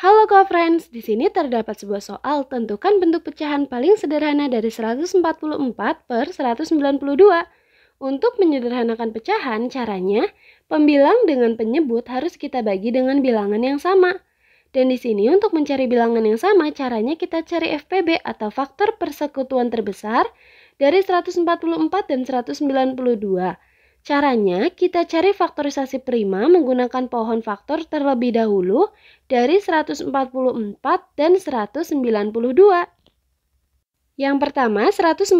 Halo co-friends, di sini terdapat sebuah soal tentukan bentuk pecahan paling sederhana dari 144 per 192. Untuk menyederhanakan pecahan, caranya pembilang dengan penyebut harus kita bagi dengan bilangan yang sama. Dan di sini untuk mencari bilangan yang sama, caranya kita cari FPB atau faktor persekutuan terbesar dari 144 dan 192. Caranya, kita cari faktorisasi prima menggunakan pohon faktor terlebih dahulu dari 144 dan 192. Yang pertama, 144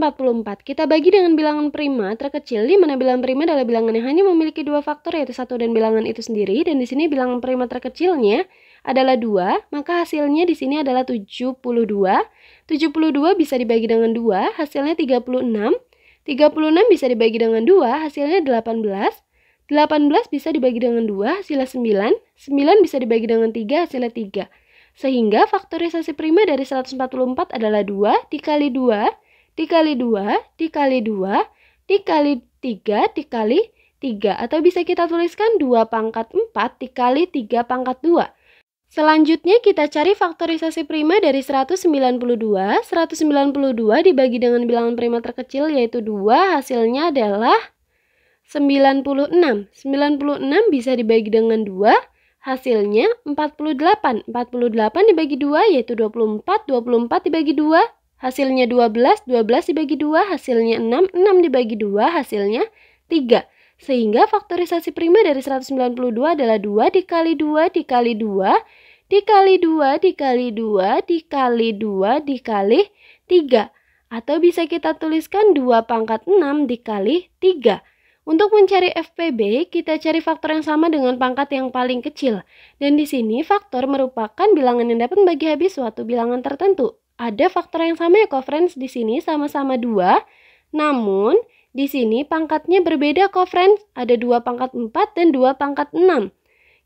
kita bagi dengan bilangan prima terkecil di mana bilangan prima adalah bilangan yang hanya memiliki dua faktor yaitu satu dan bilangan itu sendiri dan di sini bilangan prima terkecilnya adalah 2, maka hasilnya di sini adalah 72. 72 bisa dibagi dengan 2, hasilnya 36 36 bisa dibagi dengan 2, hasilnya 18. 18 bisa dibagi dengan 2, hasilnya 9. 9 bisa dibagi dengan 3, hasilnya 3. Sehingga faktorisasi prima dari 144 adalah 2 dikali 2, dikali 2, dikali 2, dikali 3, dikali 3. Atau bisa kita tuliskan 2 pangkat 4 dikali 3 pangkat 2. Selanjutnya kita cari faktorisasi prima dari 192. 192 dibagi dengan bilangan prima terkecil yaitu 2, hasilnya adalah 96. 96 bisa dibagi dengan 2, hasilnya 48. 48 dibagi 2 yaitu 24, 24 dibagi 2, hasilnya 12, 12 dibagi 2, hasilnya 6, 6 dibagi 2, hasilnya 3. Sehingga faktorisasi primer dari 192 adalah 2 dikali 2 dikali 2 dikali 2 dikali 2 dikali 2 dikali 3 atau bisa kita tuliskan 2 pangkat 6 dikali 3. Untuk mencari FPB, kita cari faktor yang sama dengan pangkat yang paling kecil. Dan di sini faktor merupakan bilangan yang dapat bagi habis suatu bilangan tertentu. Ada faktor yang sama ya, co-friends, di sini sama-sama 2. Namun, di sini pangkatnya berbeda kok friends, ada 2 pangkat 4 dan 2 pangkat 6.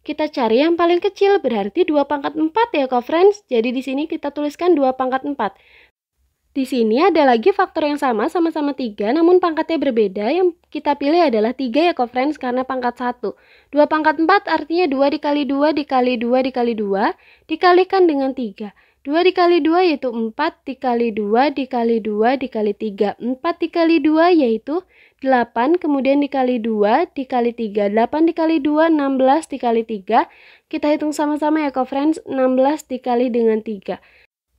Kita cari yang paling kecil, berarti 2 pangkat 4 ya kok friends. Jadi di sini kita tuliskan 2 pangkat 4. Di sini ada lagi faktor yang sama, sama-sama 3, namun pangkatnya berbeda. Yang kita pilih adalah 3 ya kok friends, karena pangkat 1. 2 pangkat 4 artinya 2 dikali 2 dikali 2 dikali 2, dikalikan dengan 3. 2 dikali 2 yaitu 4 dikali 2 dikali 2 dikali 3. 4 dikali 2 yaitu 8, kemudian dikali 2 dikali 3. 8 dikali 2, 16 dikali 3. Kita hitung sama-sama ya, co-friends. 16 dikali dengan 3.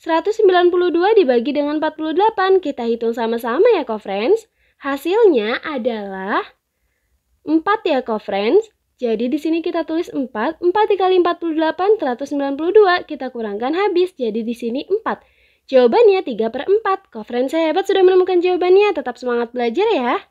192 dibagi dengan 48, kita hitung sama-sama ya co-friends. Hasilnya adalah 4 ya co-friends. Jadi di sini kita tulis 4, 4 dikali 48, 192, kita kurangkan habis, jadi di sini 4. Jawabannya 3 per 4. Co-friends hebat sudah menemukan jawabannya, tetap semangat belajar ya.